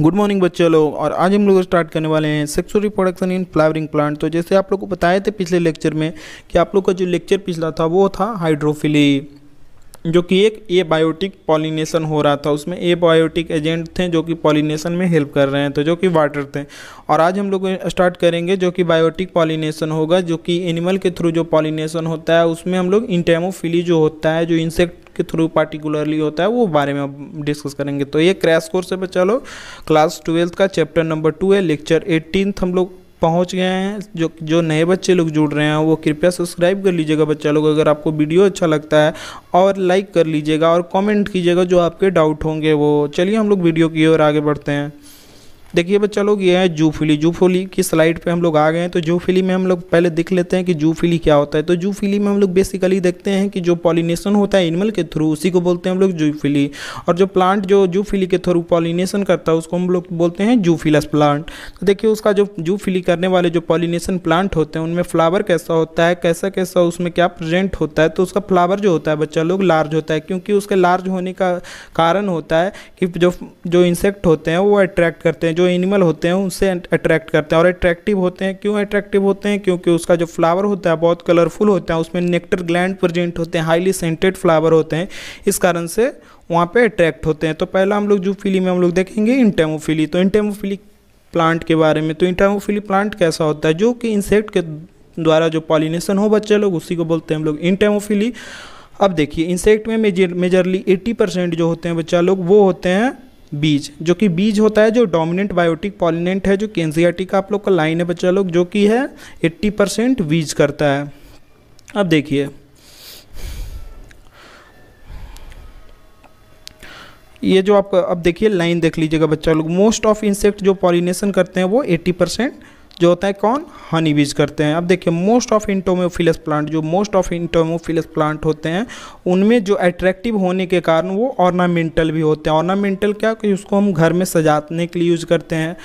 good morning बच्चों लोग और आज हम लोग स्टार्ट करने वाले हैं sexual reproduction in flowering plant तो जैसे आप लोग को बताए थे पिछले लेक्चर में कि आप लोग का जो लेक्चर पिछला था वो था हाइड्रोफिली जो कि एक ए बायोटिक पॉलिनेशन हो रहा था उसमें ए बायोटिक एजेंट थे जो कि पॉलिनेशन में हेल्प कर रहे हैं तो जो कि वाटर थे और आज हम लोग स्टार्ट करेंगे जो कि बायोटिक पॉलिनेशन होगा जो कि एनिमल के थ्रू जो पॉलिनेशन होता है उसमें हम लोग इंटेमोफिली जो होता है जो इंसेक्ट के थ्रू पार्टिकुलरली होता है वो बारे में डिस्कस करेंगे तो ये क्रैश कोर्स है बच्चा लोग क्लास ट्वेल्थ का चैप्टर नंबर टू है लेक्चर एटीनथ हम लोग पहुंच गए हैं जो जो नए बच्चे लोग जुड़ रहे हैं वो कृपया सब्सक्राइब कर लीजिएगा बच्चा लोग अगर आपको वीडियो अच्छा लगता है और लाइक कर लीजिएगा और कमेंट कीजिएगा जो आपके डाउट होंगे वो चलिए हम लोग वीडियो की ओर आगे बढ़ते हैं देखिए बच्चा लोग ये है जूफिली जूफोली की स्लाइड पे हम लोग आ गए हैं तो जूफिली में हम लोग पहले दिख लेते हैं कि जूफिली क्या होता है तो जूफिली में हम लोग बेसिकली देखते हैं कि जो पॉलिनेशन होता है एनिमल के थ्रू उसी को बोलते हैं हम लोग जूफिली और जो प्लांट जो जूफिली के थ्रू पॉलिनेशन करता है उसको हम लोग बोलते हैं जूफिलस प्लांट तो देखिए उसका जो जूफिली करने वाले जो पॉलिनेशन प्लांट होते हैं उनमें फ्लावर कैसा होता है कैसा कैसा उसमें क्या प्रजेंट होता है तो उसका फ्लावर जो होता है बच्चा लोग लार्ज होता है क्योंकि उसके लार्ज होने का कारण होता है कि जो जो इंसेक्ट होते हैं वो अट्रैक्ट करते हैं जो जो एनिमल होते हैं उनसे अट्रैक्ट करते हैं और अट्रैक्टिव होते हैं क्यों अट्रैक्टिव होते हैं क्योंकि उसका जो फ्लावर होता है बहुत कलरफुल होता है उसमें नेक्टर ग्लैंड प्रजेंट होते हैं हाईली सेंटेड फ्लावर होते हैं इस कारण से वहाँ पर अट्रैक्ट होते हैं तो पहला हम लोग जूफिली में हम लोग देखेंगे इंटेमोफिली तो इंटेमोफिली प्लांट के बारे में तो इंटेमोफिली प्लांट कैसा होता है जो कि इंसेक्ट के द्वारा जो पॉलिनेशन हो बच्चे लोग उसी को बोलते हैं हम लोग इंटेमोफिली अब देखिए इंसेक्ट में मेजर मेजरली 80 परसेंट जो होते हैं बच्चा लोग वो होते हैं बीज जो कि बीज होता है जो डोमिनेंट बायोटिक पॉलिनेंट है जो केंजियाटी का आप लोग का लाइन है बच्चा लोग जो कि है 80 परसेंट बीज करता है अब देखिए ये जो आप अब देखिए लाइन देख लीजिएगा बच्चा लोग मोस्ट ऑफ इंसेक्ट जो पॉलिनेशन करते हैं वो 80 परसेंट जो होता है कौन हनी बीज करते हैं अब देखिए मोस्ट ऑफ इंटोमोफिलस प्लांट जो मोस्ट ऑफ इंटोमोफिलस प्लांट होते हैं उनमें जो अट्रैक्टिव होने के कारण वो ऑर्नामेंटल भी होते हैं ऑर्नामेंटल क्या कि उसको हम घर में सजाने के लिए यूज़ करते हैं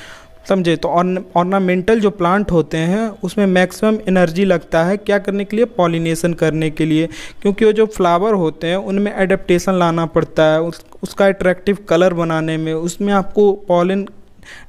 समझे तो ऑर्नामेंटल जो प्लांट होते हैं उसमें मैक्सिमम एनर्जी लगता है क्या करने के लिए पॉलिनेशन करने के लिए क्योंकि वो जो फ्लावर होते हैं उनमें एडेप्टेशन लाना पड़ता है उस, उसका एट्रैक्टिव कलर बनाने में उसमें आपको पॉलिन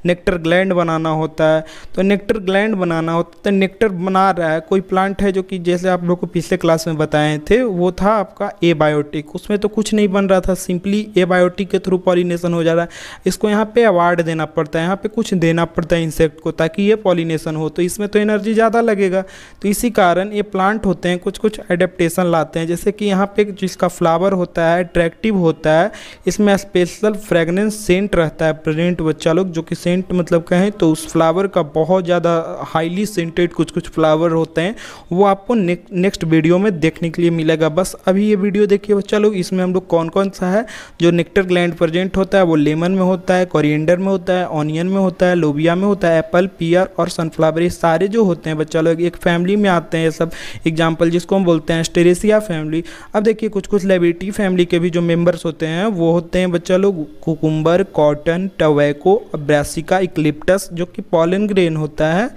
नेक्टर ग्लैंड बनाना होता है तो नेक्टर ग्लैंड बनाना होता है तो नेक्टर बना रहा है कोई प्लांट है जो कि जैसे आप लोग को पिछले क्लास में बताए थे वो था आपका ए बायोटिक उसमें तो कुछ नहीं बन रहा था सिंपली ए बायोटिक के थ्रू पॉलीनेशन हो जा रहा है इसको यहाँ पे अवार्ड देना पड़ता है यहाँ पे कुछ देना पड़ता है इंसेक्ट को ताकि ये पॉलीनेशन हो तो इसमें तो एनर्जी ज़्यादा लगेगा तो इसी कारण ये प्लांट होते हैं कुछ कुछ एडेप्टेशन लाते हैं जैसे कि यहाँ पे जिसका फ्लावर होता है अट्रैक्टिव होता है इसमें स्पेशल फ्रेगनेंस सेंट रहता है प्रेजेंट बच्चा लोग जो कि सेंट मतलब कहें तो उस फ्लावर का बहुत ज़्यादा हाईली सेंटेड कुछ कुछ फ्लावर होते हैं वो आपको ने, नेक्स्ट वीडियो में देखने के लिए मिलेगा बस अभी ये वीडियो देखिए बच्चा लोग इसमें हम लोग कौन कौन सा है जो नेक्टर ग्लैंड प्रजेंट होता है वो लेमन में होता है कोरिएंडर में होता है ऑनियन में होता है लोबिया में होता है एप्पल पियर और सनफ्लावर ये सारे जो होते हैं बच्चा लोग एक फैमिली में आते हैं ये सब एग्जाम्पल जिसको हम बोलते हैं स्टेरेसिया फैमिली अब देखिए कुछ कुछ लेबिटी फैमिली के भी जो मेम्बर्स होते हैं वो होते हैं बच्चा लोग कुकुम्बर कॉटन टवैको अब ब्रैसिका इक्लिप्टस जो कि पॉलन ग्रेन होता है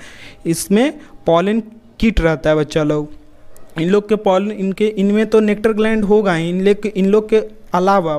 इसमें पॉलन किट रहता है बच्चा लोग इन लोग के पॉलन इनके इनमें तो नेक्टर ग्लैंड होगा ही इन लोग इन लोग के अलावा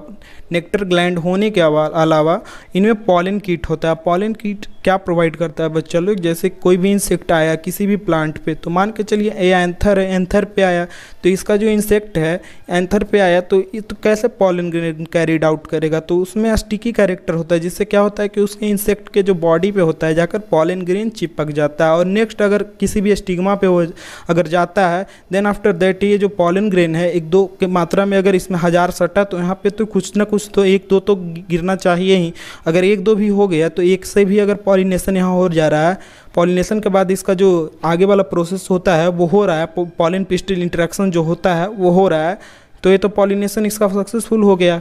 नेक्टर ग्लैंड होने के अलावा इनमें पॉलिन कीट होता है पॉलिन कीट क्या प्रोवाइड करता है बच्चा लोग जैसे कोई भी इंसेक्ट आया किसी भी प्लांट पे तो मान के चलिए ये एंथर है एंथर पे आया तो इसका जो इंसेक्ट है एंथर पे आया तो ये तो कैसे पॉलिन कैरिड आउट करेगा तो उसमें स्टिकी कैरेक्टर होता है जिससे क्या होता है कि उसके इंसेक्ट के जो बॉडी पे होता है जाकर पॉलिन ग्रेन चिपक जाता है और नेक्स्ट अगर किसी भी स्टिग्मा पे वो अगर जाता है देन आफ्टर दैट ये जो पॉलिन ग्रेन है एक दो के मात्रा में अगर इसमें हज़ार सटा तो यहाँ पे तो कुछ ना कुछ तो एक दो तो गिरना चाहिए ही अगर एक दो भी हो गया तो एक से भी अगर पॉलिनेशन यहाँ हो जा रहा है पॉलिनेशन के बाद इसका जो आगे वाला प्रोसेस होता है वो हो रहा है पॉलिन पिस्टिल इंट्रैक्शन जो होता है वो हो रहा है तो ये तो पॉलिनेशन इसका सक्सेसफुल हो गया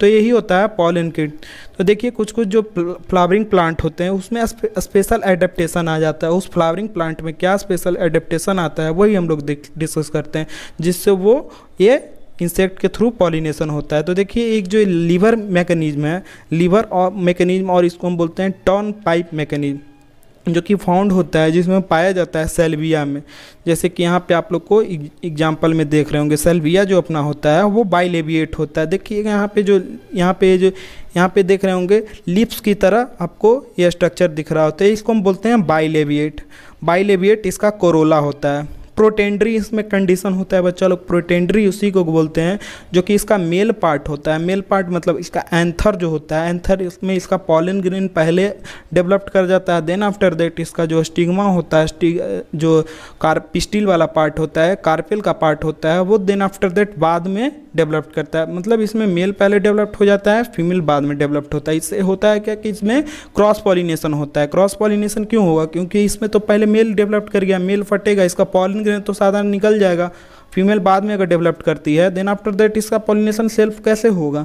तो यही होता है पॉलन किट तो देखिए कुछ कुछ जो फ्लावरिंग प्लांट होते हैं उसमें स्पेशल एडेप्टेशन आ जाता है उस फ्लावरिंग प्लांट में क्या स्पेशल एडेप्टेशन आता है वही हम लोग डिस्कस करते हैं जिससे वो ये इंसेक्ट के थ्रू पॉलिनेशन होता है तो देखिए एक जो लीवर मैकेनिज्म है लीवर और मैकेनिज्म और इसको हम बोलते हैं टॉन पाइप मैकेनिज्म जो कि फाउंड होता है जिसमें पाया जाता है सेल्विया में जैसे कि यहाँ पे आप लोग को एग्जाम्पल में देख रहे होंगे सेल्विया जो अपना होता है वो बाइलेविएट होता है देखिएगा यहाँ पे जो यहाँ पे जो यहाँ पे देख रहे होंगे लिप्स की तरह आपको ये स्ट्रक्चर दिख रहा होता है इसको हम बोलते हैं बाइलेविएट बाइलेविएट इसका कोरोला होता है प्रोटेंड्री इसमें कंडीशन होता है बच्चा लोग प्रोटेंड्री उसी को बोलते हैं जो कि इसका मेल पार्ट होता है मेल पार्ट मतलब इसका एंथर जो होता है एंथर इसमें इसका पॉलिन ग्रीन पहले डेवलप्ड कर जाता है देन आफ्टर दैट इसका जो स्टिग्मा होता है स्टिग जो कार पिस्टिल वाला पार्ट होता है कार्पिल का पार्ट होता है वो देन आफ्टर दैट बाद में डेवलप करता है मतलब इसमें मेल पहले डेवलप्ड हो जाता है फीमेल बाद में डेवलप्ड होता है इससे होता है क्या कि इसमें क्रॉस पॉलिनेशन होता है क्रॉस पॉलिनेशन क्यों होगा क्योंकि इसमें तो पहले मेल डेवलप्ड कर गया मेल फटेगा इसका पॉलिन तो साधारण निकल जाएगा फीमेल बाद में अगर डेवलप्ड करती है देन आफ्टर दैट इसका पॉलिनेशन सेल्फ कैसे होगा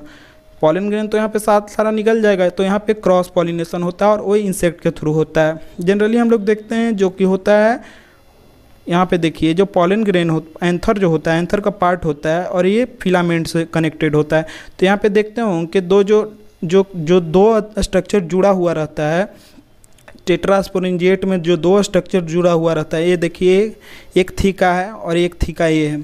पॉलिन ग्रेन तो यहाँ पे साथ सारा निकल जाएगा तो यहाँ पे क्रॉस पॉलिनेशन होता है और वही इंसेक्ट के थ्रू होता है जनरली हम लोग देखते हैं जो कि होता है यहाँ पे देखिए जो पॉलन ग्रेन हो एंथर जो होता है एंथर का पार्ट होता है और ये फिलामेंट से कनेक्टेड होता है तो यहाँ पे देखते हों कि दो जो जो जो दो स्ट्रक्चर जुड़ा हुआ रहता है टेट्रास्पोरेंजिएट में जो दो स्ट्रक्चर जुड़ा हुआ रहता है ये देखिए एक थीका है और एक थीका ये है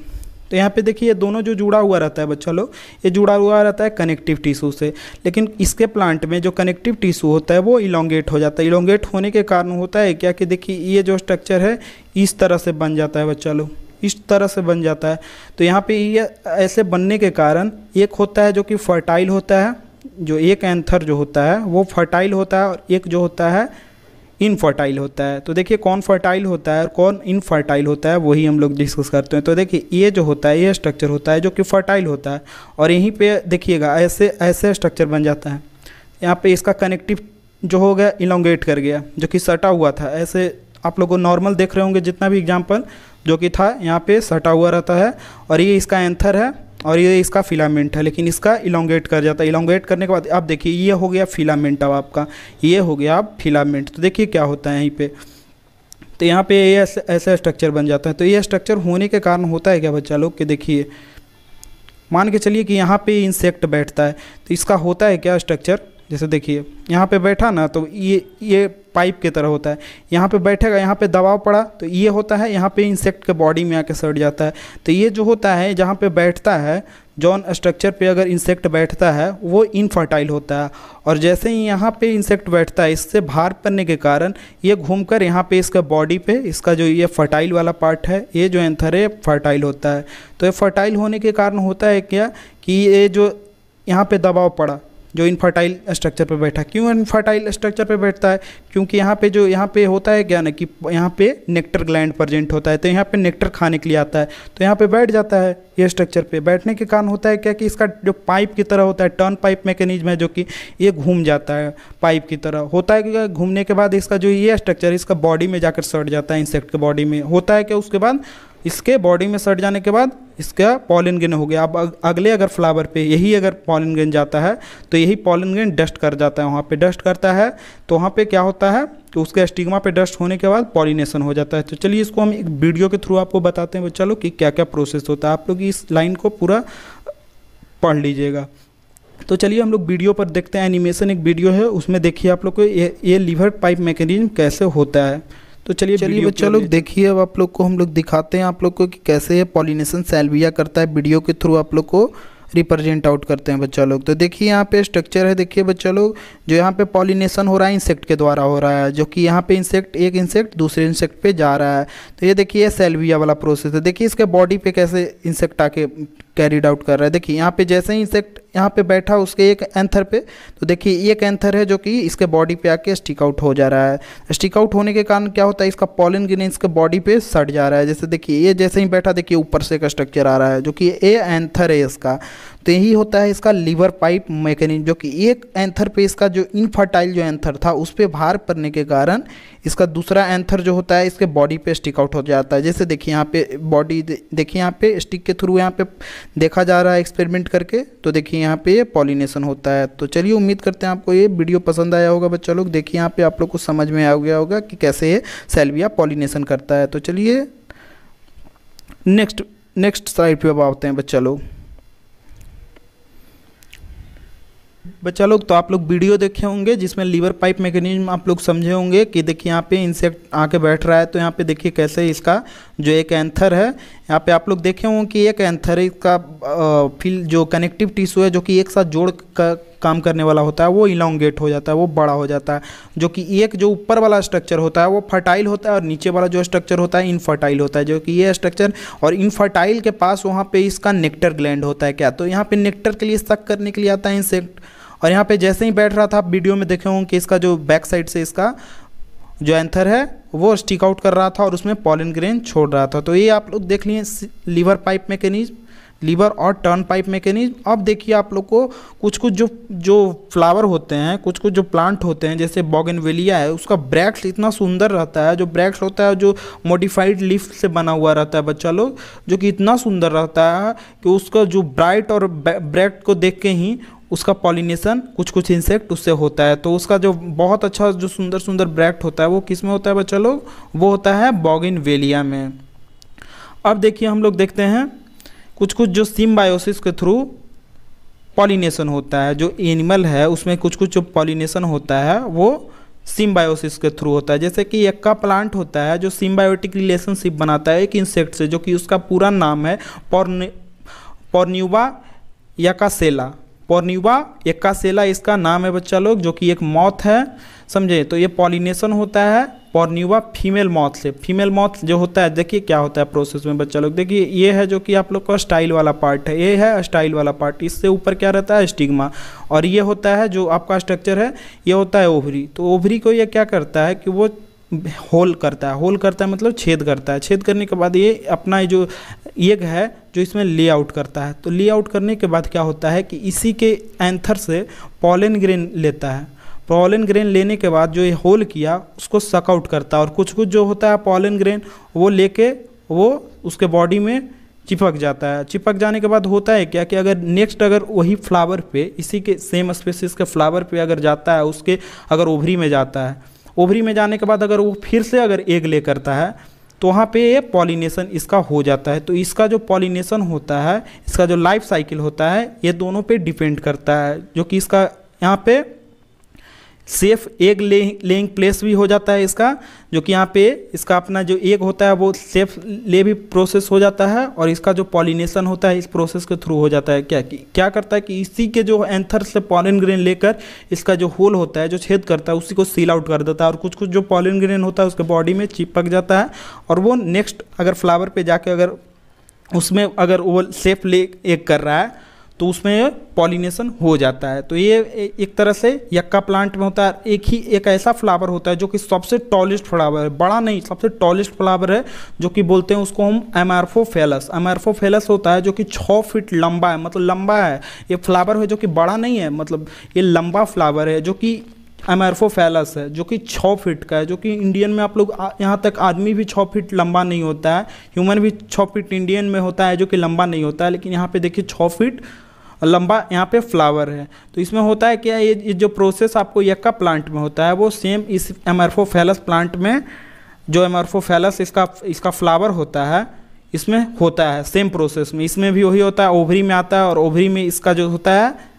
तो यहाँ पे देखिए ये दोनों जो जुड़ा हुआ रहता है बच्चा लोग ये जुड़ा हुआ रहता है कनेक्टिव टिश्यू से लेकिन इसके प्लांट में जो कनेक्टिव टिश्यू होता है वो इलोंगेट हो जाता है इलोंगेट होने के कारण होता है क्या कि देखिए ये जो स्ट्रक्चर है इस तरह से बन जाता है बच्चा लोग इस तरह से बन जाता है तो यहाँ पे ये ऐसे बनने के कारण एक होता है जो कि फर्टाइल होता है जो एक एंथर जो होता है वो फर्टाइल होता है और एक जो होता है इनफर्टाइल होता है तो देखिए कौन फर्टाइल होता है और कौन इनफर्टाइल होता है वही हम लोग डिस्कस करते हैं तो देखिए ये जो होता है ये स्ट्रक्चर होता है जो कि फर्टाइल होता है और यहीं पे देखिएगा ऐसे ऐसे स्ट्रक्चर बन जाता है यहाँ पे इसका कनेक्टिव जो हो गया इलोंगेट कर गया जो कि सटा हुआ था ऐसे आप लोग को नॉर्मल देख रहे होंगे जितना भी एग्जाम्पल जो कि था यहाँ पर सटा हुआ रहता है और ये इसका एंथर है और ये इसका फिलामेंट है लेकिन इसका इलोंगेट कर जाता है इलोंगेट करने के बाद आप देखिए ये हो गया फिलामेंट अब आपका ये हो गया आप फिलामेंट तो देखिए क्या होता है यहीं पे तो यहाँ पे ये ऐसा ऐसा स्ट्रक्चर बन जाता है तो ये स्ट्रक्चर होने के कारण होता है क्या बच्चा लोग के देखिए मान के चलिए कि यहाँ पे इंसेक्ट बैठता है तो इसका होता है क्या स्ट्रक्चर जैसे देखिए यहाँ पे बैठा ना तो ये ये पाइप की तरह होता है यहाँ पे बैठेगा यहाँ पे दबाव पड़ा तो ये होता है यहाँ पे इंसेक्ट के बॉडी में आके सड़ जाता है तो ये जो होता है जहाँ पे बैठता है जॉन स्ट्रक्चर पे अगर इंसेक्ट बैठता है वो इनफर्टाइल होता है और जैसे ही यहाँ पे इंसेक्ट बैठता है इससे भार पड़ने के कारण ये घूमकर यहाँ पे इसका बॉडी पे इसका जो ये फर्टाइल वाला पार्ट है ये जो एंथर है फर्टाइल होता है तो ये फर्टाइल होने के कारण होता है क्या कि ये जो यहाँ पे दबाव पड़ा जो इनफर्टाइल स्ट्रक्चर पर बैठा क्यों इनफर्टाइल स्ट्रक्चर पर बैठता है क्योंकि यहाँ पे जो यहाँ पे होता है क्या ना कि यहाँ पे नेक्टर ग्लैंड प्रजेंट होता है तो यहाँ पे नेक्टर खाने के लिए आता है तो यहाँ पे बैठ जाता है ये स्ट्रक्चर पे बैठने के कारण होता है क्या कि इसका जो पाइप की तरह होता है टर्न पाइप मैकेनिज्म है जो कि ये घूम जाता है पाइप की तरह होता है क्या घूमने के बाद इसका जो ये स्ट्रक्चर इसका बॉडी में जाकर सड़ जाता है इंसेक्ट के बॉडी में होता है क्या उसके बाद इसके बॉडी में सट जाने के बाद इसका पॉलिन गेन हो गया अब अगले अगर फ्लावर पे यही अगर पॉलिन गेन जाता है तो यही पॉलिन गेन डस्ट कर जाता है वहाँ पे डस्ट करता है तो वहाँ पे क्या होता है कि तो उसके स्टिग्मा पे डस्ट होने के बाद पॉलिनेशन हो जाता है तो चलिए इसको हम एक वीडियो के थ्रू आपको बताते हैं चलो कि क्या क्या प्रोसेस होता है आप लोग इस लाइन को पूरा पढ़ लीजिएगा तो चलिए हम लोग वीडियो पर देखते हैं एनिमेशन एक वीडियो है उसमें देखिए आप लोग को ये ये लीवर पाइप मैकेनिज्म कैसे होता है तो चलिए चलिए बच्चा लोग देखिए अब आप लोग को हम लोग दिखाते हैं आप लोग को कि कैसे ये पॉलिनेशन सेल्विया करता है वीडियो के थ्रू आप लोग को रिप्रेजेंट आउट करते हैं बच्चा लोग तो देखिए यहाँ पे स्ट्रक्चर है देखिए बच्चा लोग जो यहाँ पे पॉलिनेशन हो रहा है इंसेक्ट के द्वारा हो रहा है जो कि यहाँ पे इंसेक्ट एक इंसेक्ट दूसरे इंसेक्ट पे जा रहा है तो ये देखिए सेल्विया वाला प्रोसेस है देखिए इसके बॉडी पे कैसे इंसेक्ट आके कैरीड आउट कर रहा है देखिए यहाँ पे जैसे ही इंसेक्ट यहाँ पे बैठा उसके एक एंथर पे तो देखिए एक एंथर है जो कि इसके बॉडी पे आके स्टिक आउट हो जा रहा है स्टिक आउट होने के कारण क्या होता है इसका पॉलिन ग्रीन इसके बॉडी पे सट जा रहा है जैसे देखिए ये जैसे ही बैठा देखिए ऊपर से एक स्ट्रक्चर आ रहा है जो कि ए एंथर है इसका तो यही होता है इसका लीवर पाइप मैकेनिज्म जो कि एक एंथर पे इसका जो इनफर्टाइल जो एंथर था उस पर भार पड़ने के कारण इसका दूसरा एंथर जो होता है इसके बॉडी पे स्टिक आउट हो जाता है जैसे देखिए यहाँ पे बॉडी देखिए यहाँ पे स्टिक के थ्रू यहाँ पे देखा जा रहा है एक्सपेरिमेंट करके तो देखिए यहाँ पे पॉलिनेशन होता है तो चलिए उम्मीद करते हैं आपको ये वीडियो पसंद आया होगा बच्चा लोग देखिए यहाँ पे आप लोग को समझ में आ गया होगा कि कैसे ये सेल्विया पॉलिनेशन करता है तो चलिए नेक्स्ट नेक्स्ट साइड पे अब आते हैं बच्चा लोग बच्चा लोग तो आप लोग वीडियो देखे होंगे जिसमें लीवर पाइप मैकेनिज्म आप लोग समझे होंगे कि देखिए यहाँ पे इंसेक्ट आके बैठ रहा है तो यहाँ पे देखिए कैसे इसका जो एक एंथर है यहाँ पे आप लोग देखे होंगे कि एक एंथर इसका फिल जो कनेक्टिव टिश्यू है जो कि एक साथ जोड़ का काम करने वाला होता है वो इलांगेट हो जाता है वो बड़ा हो जाता है जो कि एक जो ऊपर वाला स्ट्रक्चर होता है वो फर्टाइल होता है और नीचे वाला जो स्ट्रक्चर होता है इनफर्टाइल होता है जो कि ये स्ट्रक्चर और इनफर्टाइल के पास वहाँ पर इसका नेक्टर ग्लैंड होता है क्या तो यहाँ पर नेक्टर के लिए सक करने के लिए आता है इंसेक्ट और यहाँ पर जैसे ही बैठ रहा था आप वीडियो में देखे होंगे कि इसका जो बैक साइड से इसका जो एंथर है वो स्टिक आउट कर रहा था और उसमें पॉलिन ग्रेन छोड़ रहा था तो ये आप लोग देख लिए लीवर पाइप मैकेनिज्म लीवर और टर्न पाइप मैकेनिज्म अब देखिए आप लोग को कुछ कुछ जो जो फ्लावर होते हैं कुछ कुछ जो प्लांट होते हैं जैसे बॉगनवेलिया है उसका ब्रैक्स इतना सुंदर रहता है जो ब्रैक्स होता है जो मॉडिफाइड लीफ से बना हुआ रहता है बच्चा लोग जो कि इतना सुंदर रहता है कि उसका जो ब्राइट और ब्रैक्ट को देख के ही उसका पॉलिनेशन कुछ कुछ इंसेक्ट उससे होता है तो उसका जो बहुत अच्छा जो सुंदर सुंदर ब्रैक्ट होता है वो किस में होता है बच्चा लोग वो होता है बॉगिन वेलिया में अब देखिए हम लोग देखते हैं कुछ कुछ जो सिम्बायोसिस के थ्रू पॉलिनेशन होता है जो एनिमल है उसमें कुछ कुछ जो पॉलिनेशन होता है वो सिम्बायोसिस के थ्रू होता है जैसे कि यक्का प्लांट होता है जो सिम्बायोटिक रिलेशनशिप बनाता है एक इंसेक्ट से जो कि उसका पूरा नाम है पॉर्नि पॉर्न्यूबा यकासेला पॉर्न्यूबा यकासेला इसका नाम है बच्चा लोग जो कि एक मौत है समझे तो ये पॉलिनेशन होता है पॉर्न्यूवा फीमेल मॉथ से फीमेल मॉथ जो होता है देखिए क्या होता है प्रोसेस में बच्चा लोग देखिए ये है जो कि आप लोग का स्टाइल वाला पार्ट है ये है स्टाइल वाला पार्ट इससे ऊपर क्या रहता है स्टिग्मा और ये होता है जो आपका स्ट्रक्चर है ये होता है ओवरी तो ओवरी को ये क्या करता है कि वो होल करता है होल करता है मतलब छेद करता है छेद करने के बाद ये अपना ये जो एग है जो इसमें लेआउट करता है तो लेआउट करने के बाद क्या होता है कि इसी के एंथर से पॉलन ग्रेन लेता है पॉलन ग्रेन लेने के बाद जो ये होल किया उसको सकआउट करता है और कुछ कुछ जो होता है पॉलन ग्रेन वो लेके वो उसके बॉडी में चिपक जाता है चिपक जाने के बाद होता है क्या कि अगर नेक्स्ट अगर वही फ्लावर पे इसी के सेम स्पेसिस के फ्लावर पे अगर जाता है उसके अगर ओभरी में जाता है ओभरी में जाने के बाद अगर वो फिर से अगर एग ले करता है तो वहाँ पे ये पॉलिनेशन इसका हो जाता है तो इसका जो पॉलिनेशन होता है इसका जो लाइफ साइकिल होता है ये दोनों पे डिपेंड करता है जो कि इसका यहाँ पे safe egg lay, laying place भी हो जाता है इसका जो कि यहाँ पे इसका अपना जो एग होता है वो सेफ ले भी प्रोसेस हो जाता है और इसका जो पॉलिनेशन होता है इस प्रोसेस के थ्रू हो जाता है क्या कि क्या करता है कि इसी के जो एंथर से पॉलिन ग्रेन लेकर इसका जो होल होता है जो छेद करता है उसी को सील आउट कर देता है और कुछ कुछ जो पॉलिन ग्रेन होता है उसके बॉडी में चिपक जाता है और वो नेक्स्ट अगर फ्लावर पर जाके अगर उसमें अगर वो सेफ ले एग कर रहा है तो उसमें पॉलिनेशन हो जाता है तो ये एक तरह से यक्का प्लांट में होता है एक ही एक ऐसा फ्लावर होता है जो कि सबसे टॉलेस्ट फ्लावर है बड़ा नहीं सबसे टॉलेस्ट फ्लावर है जो कि बोलते हैं उसको हम एमआरफो फेलस होता है जो कि छः फीट लंबा है मतलब लंबा है ये फ्लावर है जो कि बड़ा नहीं है मतलब ये लंबा फ्लावर है जो कि फैलस है जो कि छः फीट का है जो कि इंडियन में आप लोग यहाँ तक आदमी भी छः फीट लंबा नहीं होता है ह्यूमन भी छः फीट इंडियन में होता है जो कि लंबा नहीं होता है लेकिन यहाँ पे देखिए छः फीट और लंबा यहाँ पे फ्लावर है तो इसमें होता है क्या ये जो प्रोसेस आपको यक्का प्लांट में होता है वो सेम इस एमरफोफेलस प्लांट में जो एमरफोफेलस इसका इसका फ्लावर होता है इसमें होता है सेम प्रोसेस में इसमें भी वही होता है ओवरी में आता है और ओवरी में इसका जो होता है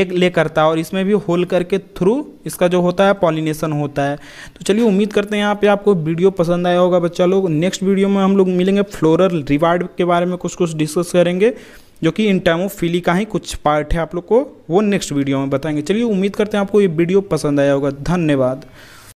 एक ले करता है और इसमें भी होल करके थ्रू इसका जो होता है पॉलिनेशन होता है तो चलिए उम्मीद करते हैं यहाँ पे आपको वीडियो पसंद आया होगा बच्चा लोग नेक्स्ट वीडियो में हम लोग मिलेंगे फ्लोरल रिवार्ड के बारे में कुछ कुछ डिस्कस करेंगे जो कि इंटामोफिली का ही कुछ पार्ट है आप लोग को वो नेक्स्ट वीडियो में बताएंगे चलिए उम्मीद करते हैं आपको ये वीडियो पसंद आया होगा धन्यवाद